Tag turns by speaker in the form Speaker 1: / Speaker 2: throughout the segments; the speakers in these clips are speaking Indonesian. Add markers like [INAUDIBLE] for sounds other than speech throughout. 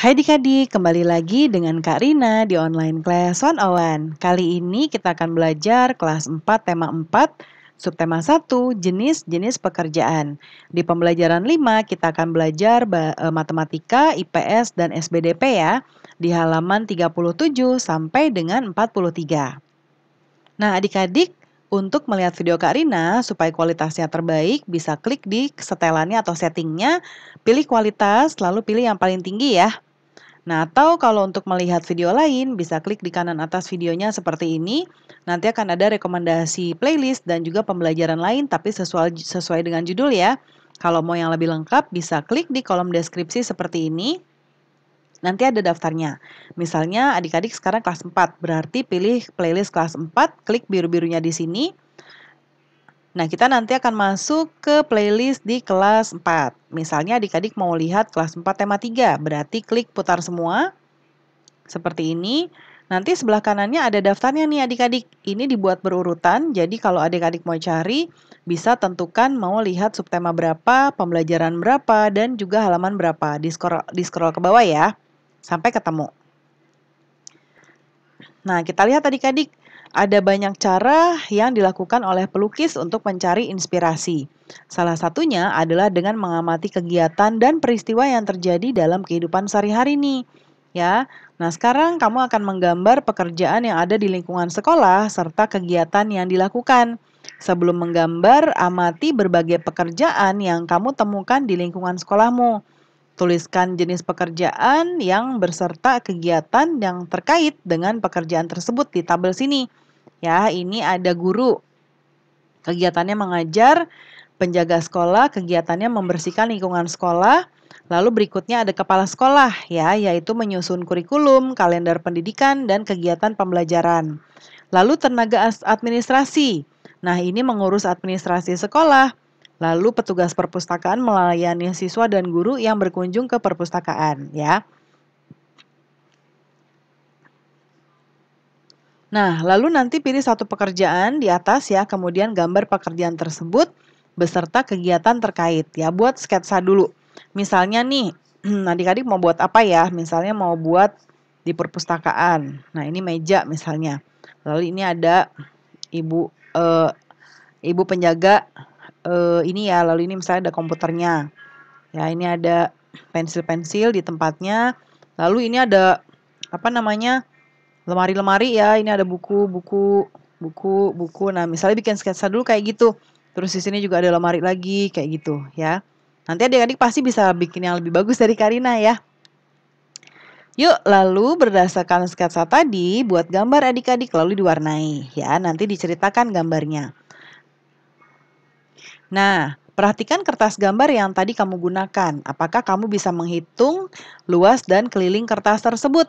Speaker 1: Hai adik kembali lagi dengan Kak Rina di Online Class 101. Kali ini kita akan belajar kelas 4 tema 4, subtema 1, jenis-jenis pekerjaan. Di pembelajaran 5 kita akan belajar e, matematika, IPS, dan SBDP ya, di halaman 37 sampai dengan 43. Nah adik-adik, untuk melihat video Kak Rina, supaya kualitasnya terbaik, bisa klik di setelannya atau settingnya, pilih kualitas, lalu pilih yang paling tinggi ya. Nah, atau kalau untuk melihat video lain, bisa klik di kanan atas videonya seperti ini. Nanti akan ada rekomendasi playlist dan juga pembelajaran lain, tapi sesuai, sesuai dengan judul ya. Kalau mau yang lebih lengkap, bisa klik di kolom deskripsi seperti ini. Nanti ada daftarnya. Misalnya adik-adik sekarang kelas 4, berarti pilih playlist kelas 4, klik biru-birunya di sini. Nah, kita nanti akan masuk ke playlist di kelas 4. Misalnya adik-adik mau lihat kelas 4 tema 3, berarti klik putar semua. Seperti ini. Nanti sebelah kanannya ada daftarnya nih adik-adik. Ini dibuat berurutan, jadi kalau adik-adik mau cari, bisa tentukan mau lihat subtema berapa, pembelajaran berapa, dan juga halaman berapa. Di scroll, di scroll ke bawah ya, sampai ketemu. Nah, kita lihat adik-adik. Ada banyak cara yang dilakukan oleh pelukis untuk mencari inspirasi. Salah satunya adalah dengan mengamati kegiatan dan peristiwa yang terjadi dalam kehidupan sehari-hari ini. Ya. Nah, sekarang kamu akan menggambar pekerjaan yang ada di lingkungan sekolah serta kegiatan yang dilakukan. Sebelum menggambar, amati berbagai pekerjaan yang kamu temukan di lingkungan sekolahmu. Tuliskan jenis pekerjaan yang berserta kegiatan yang terkait dengan pekerjaan tersebut di tabel sini. Ya, ini ada guru. Kegiatannya mengajar, penjaga sekolah, kegiatannya membersihkan lingkungan sekolah. Lalu berikutnya ada kepala sekolah ya, yaitu menyusun kurikulum, kalender pendidikan dan kegiatan pembelajaran. Lalu tenaga administrasi. Nah, ini mengurus administrasi sekolah, Lalu petugas perpustakaan melayani siswa dan guru yang berkunjung ke perpustakaan ya. Nah, lalu nanti pilih satu pekerjaan di atas ya, kemudian gambar pekerjaan tersebut beserta kegiatan terkait ya. Buat sketsa dulu. Misalnya nih, nanti [CLEARS THROAT] adik mau buat apa ya? Misalnya mau buat di perpustakaan. Nah, ini meja misalnya. Lalu ini ada ibu eh, ibu penjaga uh, ini ya lalu ini misalnya ada komputernya ya ini ada pensil-pensil di tempatnya lalu ini ada apa namanya lemari-lemari ya ini ada buku buku buku buku nah misalnya bikin sketsa dulu kayak gitu terus di sini juga ada lemari lagi kayak gitu ya nanti adik-adik pasti bisa bikin yang lebih bagus dari Karina ya Yuk, lalu berdasarkan sketsa tadi, buat gambar adik-adik lalu diwarnai. Ya, nanti diceritakan gambarnya. Nah, perhatikan kertas gambar yang tadi kamu gunakan. Apakah kamu bisa menghitung luas dan keliling kertas tersebut?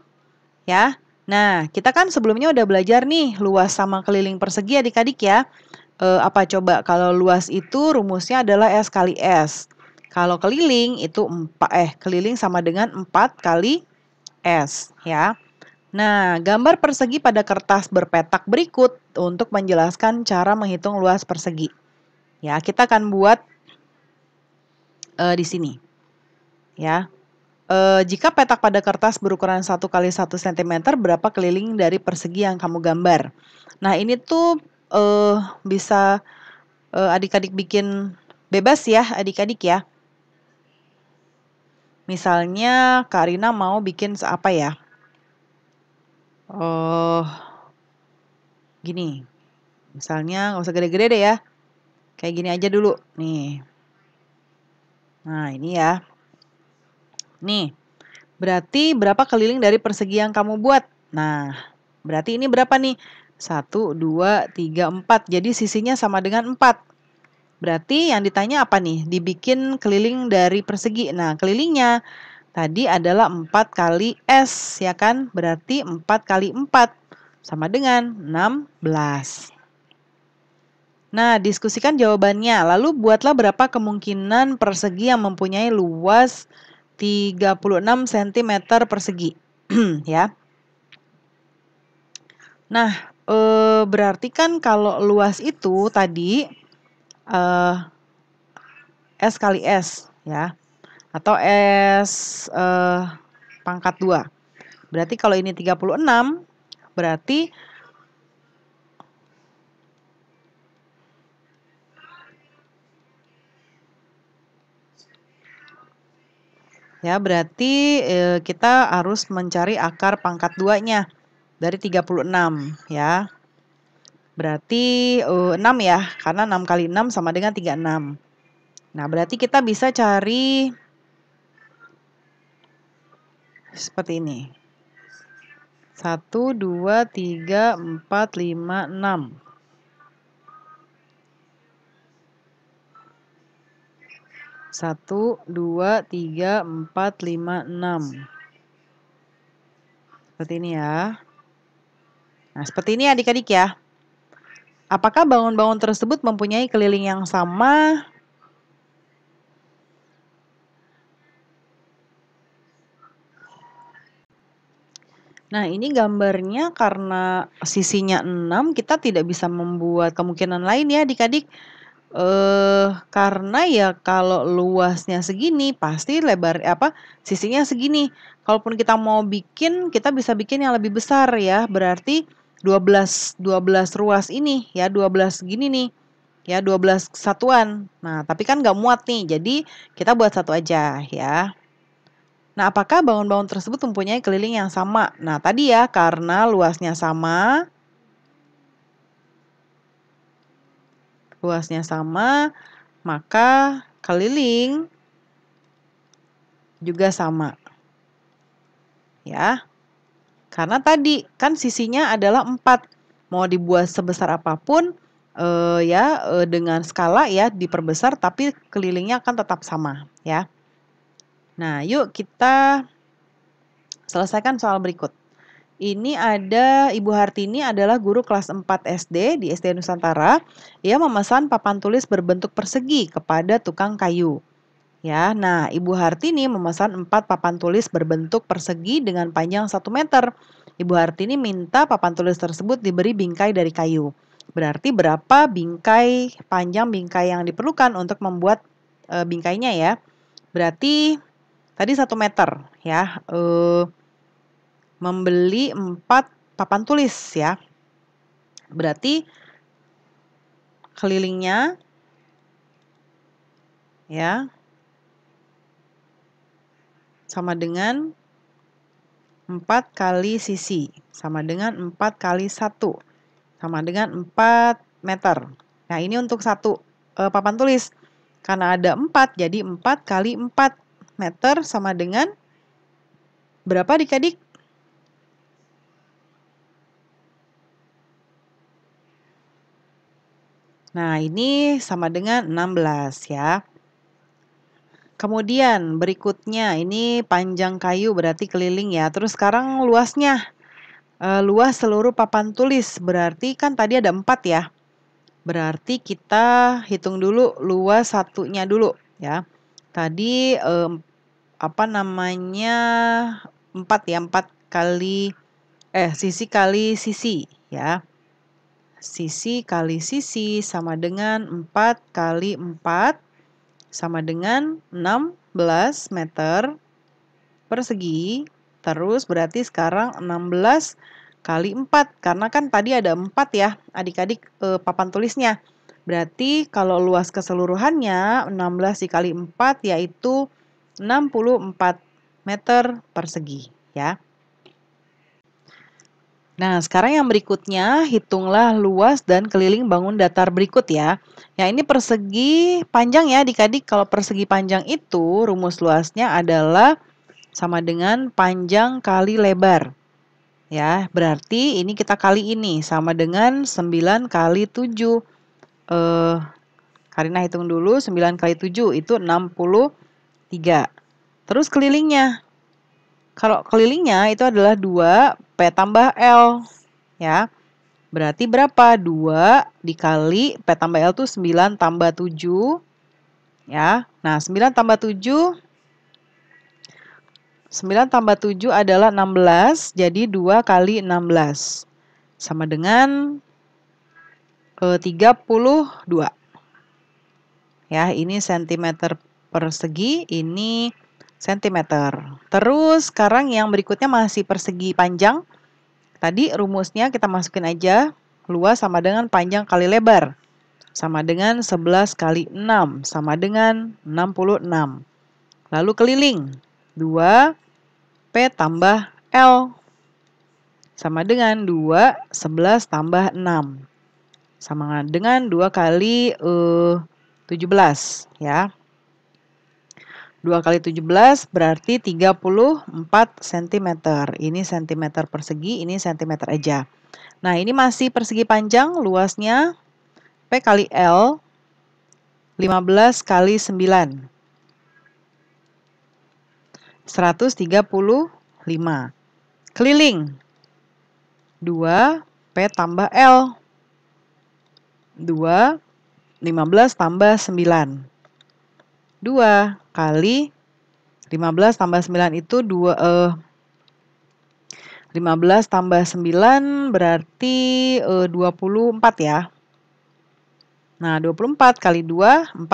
Speaker 1: Ya. Nah, kita kan sebelumnya udah belajar nih luas sama keliling persegi adik-adik ya. E, apa coba kalau luas itu rumusnya adalah S kali S. Kalau keliling itu 4 eh keliling sama dengan 4 kali S ya. Nah, gambar persegi pada kertas berpetak berikut untuk menjelaskan cara menghitung luas persegi. Ya, kita akan buat uh, di sini. Ya. Uh, jika petak pada kertas berukuran satu kali satu cm, berapa keliling dari persegi yang kamu gambar? Nah, ini tuh uh, bisa adik-adik bikin bebas ya, adik-adik ya. Misalnya Karina mau bikin apa ya? Oh, gini. Misalnya nggak usah gede-gede deh ya. Kayak gini aja dulu. Nih. Nah, ini ya. Nih. Berarti berapa keliling dari persegi yang kamu buat? Nah, berarti ini berapa nih? 1, 2, 3, 4. Jadi sisinya sama dengan 4. Berarti yang ditanya apa nih? Dibikin keliling dari persegi. Nah, kelilingnya tadi adalah 4 kali S, ya kan? Berarti 4 kali 4 sama dengan 16. Nah, diskusikan jawabannya. Lalu buatlah berapa kemungkinan persegi yang mempunyai luas 36 cm persegi, [CLEARS THROAT] ya. Nah, e, berarti kan kalau luas itu tadi e, S kali S, ya. Atau S e, pangkat 2. Berarti kalau ini 36, berarti Ya, berarti e, kita harus mencari akar pangkat duanya dari 36 ya. Berarti e, eh, 6 ya, karena 6 kali 6 sama dengan 36. Nah, berarti kita bisa cari seperti ini. 1, 2, 3, 4, 5, 6. Satu, dua, tiga, empat, lima, enam. Seperti ini ya. Nah, seperti ini adik-adik ya. Apakah bangun-bangun tersebut mempunyai keliling yang sama? Nah, ini gambarnya karena sisinya 6, kita tidak bisa membuat kemungkinan lain ya adik-adik uh, karena ya kalau luasnya segini, pasti lebar apa, sisinya segini. Kalaupun kita mau bikin, kita bisa bikin yang lebih besar ya. Berarti 12 12 ruas ini ya, 12 gini nih. Ya, 12 satuan. Nah, tapi kan nggak muat nih. Jadi kita buat satu aja ya. Nah, apakah bangun-bangun tersebut mempunyai keliling yang sama? Nah, tadi ya karena luasnya sama, luasnya sama, maka keliling juga sama. Ya. Karena tadi kan sisinya adalah 4. Mau dibuat sebesar apapun eh, ya eh, dengan skala ya diperbesar tapi kelilingnya akan tetap sama ya. Nah, yuk kita selesaikan soal berikut ini ada Ibu Hartini adalah guru kelas 4 SD di SD Nusantara. Ia memesan papan tulis berbentuk persegi kepada tukang kayu. Ya, nah Ibu Hartini memesan 4 papan tulis berbentuk persegi dengan panjang 1 meter. Ibu Hartini minta papan tulis tersebut diberi bingkai dari kayu. Berarti berapa bingkai panjang bingkai yang diperlukan untuk membuat e, bingkainya ya? Berarti tadi 1 meter ya. Eh membeli empat papan tulis ya. Berarti kelilingnya ya sama dengan empat kali sisi sama dengan empat kali satu sama dengan empat meter. Nah, ini untuk satu e, papan tulis. Karena ada empat jadi empat kali empat meter sama dengan berapa dikadik? Nah, ini sama dengan 16 ya. Kemudian berikutnya ini panjang kayu berarti keliling ya. Terus sekarang luasnya. E, luas seluruh papan tulis berarti kan tadi ada 4 ya. Berarti kita hitung dulu luas satunya dulu ya. Tadi e, apa namanya 4 ya 4 kali eh sisi kali sisi ya sisi kali sisi sama dengan 4 kali 4 sama dengan 16 meter persegi. Terus berarti sekarang 16 kali 4 karena kan tadi ada 4 ya adik-adik e, papan tulisnya. Berarti kalau luas keseluruhannya 16 dikali 4 yaitu 64 meter persegi ya. Nah, sekarang yang berikutnya, hitunglah luas dan keliling bangun datar berikut ya. Ya, ini persegi panjang ya adik-adik. Kalau persegi panjang itu, rumus luasnya adalah sama dengan panjang kali lebar. Ya, berarti ini kita kali ini sama dengan 9 kali 7. Eh, Karina hitung dulu, 9 kali 7 itu 63. Terus kelilingnya, kalau kelilingnya itu adalah 2 P tambah L. Ya. Berarti berapa? 2 dikali P tambah L itu 9 tambah 7. Ya. Nah, 9 tambah 7 9 tambah 7 adalah 16, jadi 2 kali 16. Sama dengan e, 32. Ya, ini sentimeter persegi, ini cm. Terus sekarang yang berikutnya masih persegi panjang. Tadi rumusnya kita masukin aja luas sama dengan panjang kali lebar. Sama dengan 11 kali 6 sama dengan 66. Lalu keliling 2 P tambah L sama dengan 2 11 tambah 6 sama dengan 2 kali eh, uh, 17 ya. 2 kali 17 berarti 34 cm. Ini cm persegi, ini cm aja. Nah, ini masih persegi panjang, luasnya P kali L, 15 kali 9. 135. Keliling. 2 P tambah L. 2, 15 tambah 9. 2, kali 15 tambah 9 itu 2 eh, 15 tambah 9 berarti eh, 24 ya. Nah, 24 kali 2 48.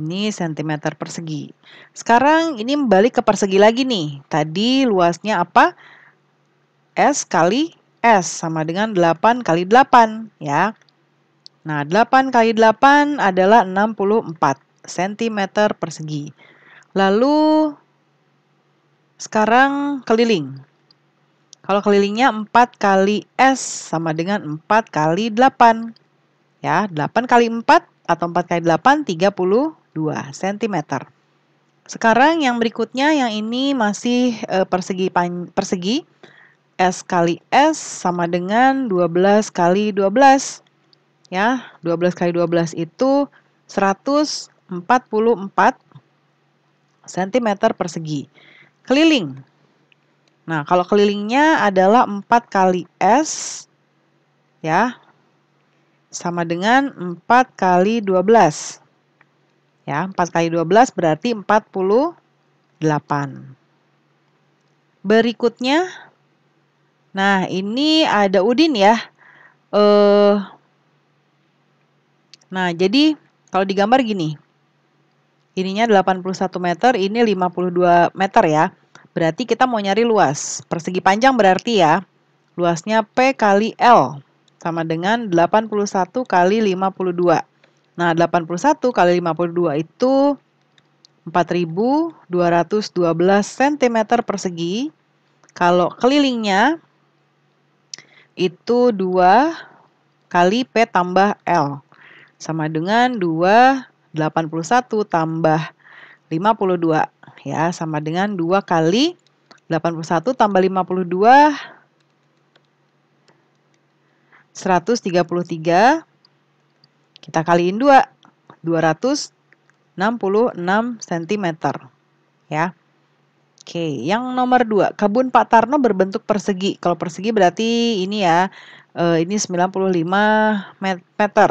Speaker 1: Ini cm persegi. Sekarang ini balik ke persegi lagi nih. Tadi luasnya apa? S kali S sama dengan 8 kali 8 ya. Nah, 8 kali 8 adalah 64 cm persegi. Lalu, sekarang keliling. Kalau kelilingnya 4 kali S sama dengan 4 kali 8. Ya, 8 kali 4 atau 4 kali 8, 32 cm. Sekarang yang berikutnya, yang ini masih eh, persegi, persegi. S kali S sama dengan 12 kali 12 ya. 12 kali 12 itu 144 cm persegi. Keliling. Nah, kalau kelilingnya adalah 4 kali S ya. Sama dengan 4 kali 12. Ya, 4 kali 12 berarti 48. Berikutnya Nah, ini ada Udin ya. Eh Nah, jadi kalau digambar gini. Ininya 81 meter, ini 52 meter ya. Berarti kita mau nyari luas. Persegi panjang berarti ya. Luasnya P kali L sama dengan 81 kali 52. Nah, 81 kali 52 itu 4.212 cm persegi. Kalau kelilingnya itu 2 kali P tambah L sama dengan 2 81 tambah 52 ya sama dengan 2 kali 81 tambah 52 133 kita kaliin 2 266 cm ya Oke, yang nomor 2, kebun Pak Tarno berbentuk persegi. Kalau persegi berarti ini ya, eh, ini 95 meter.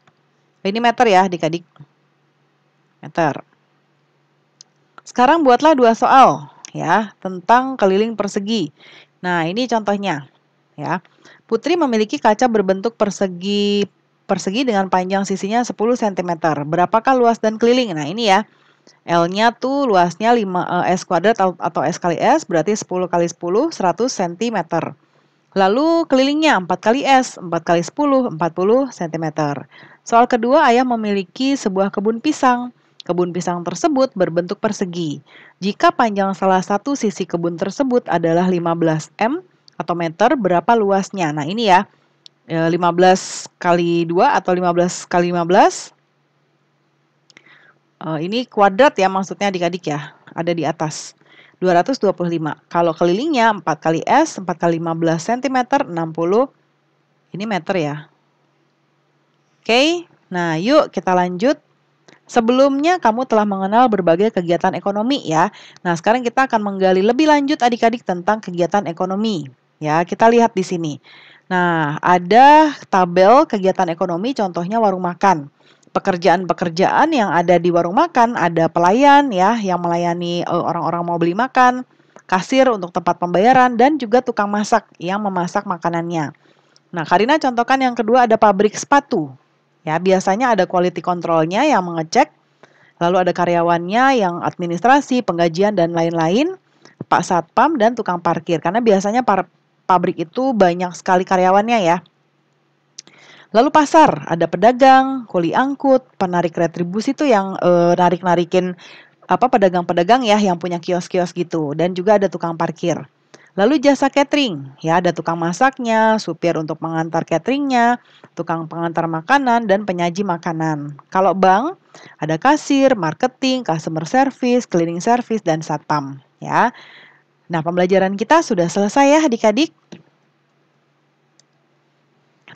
Speaker 1: Ini meter ya adik-adik. Meter. Sekarang buatlah dua soal ya tentang keliling persegi. Nah ini contohnya ya. Putri memiliki kaca berbentuk persegi persegi dengan panjang sisinya 10 cm. Berapakah luas dan keliling? Nah ini ya. L-nya tuh luasnya 5 eh, S kuadrat atau S kali S berarti 10 kali 10 100 cm. Lalu kelilingnya 4 kali S, 4 kali 10, 40 cm. Soal kedua, ayah memiliki sebuah kebun pisang. Kebun pisang tersebut berbentuk persegi. Jika panjang salah satu sisi kebun tersebut adalah 15 M atau meter, berapa luasnya? Nah ini ya, 15 e, kali 2 atau 15 kali 15. E, ini kuadrat ya maksudnya adik-adik ya, ada di atas. 225. Kalau kelilingnya 4 kali S, 4 kali 15 cm, 60. Ini meter ya. Oke, nah yuk kita lanjut. Sebelumnya kamu telah mengenal berbagai kegiatan ekonomi ya. Nah, sekarang kita akan menggali lebih lanjut adik-adik tentang kegiatan ekonomi. Ya, kita lihat di sini. Nah, ada tabel kegiatan ekonomi contohnya warung makan pekerjaan-pekerjaan yang ada di warung makan, ada pelayan ya yang melayani e, orang-orang mau beli makan, kasir untuk tempat pembayaran dan juga tukang masak yang memasak makanannya. Nah, Karina contohkan yang kedua ada pabrik sepatu. Ya, biasanya ada quality controlnya yang mengecek, lalu ada karyawannya yang administrasi, penggajian dan lain-lain, Pak Satpam dan tukang parkir. Karena biasanya para pabrik itu banyak sekali karyawannya ya. Lalu pasar, ada pedagang, kuli angkut, penarik retribusi itu yang e, narik-narikin apa pedagang-pedagang ya yang punya kios-kios gitu dan juga ada tukang parkir. Lalu jasa catering, ya ada tukang masaknya, supir untuk mengantar cateringnya, tukang pengantar makanan, dan penyaji makanan. Kalau bank, ada kasir, marketing, customer service, cleaning service, dan satpam. Ya, Nah, pembelajaran kita sudah selesai ya adik-adik.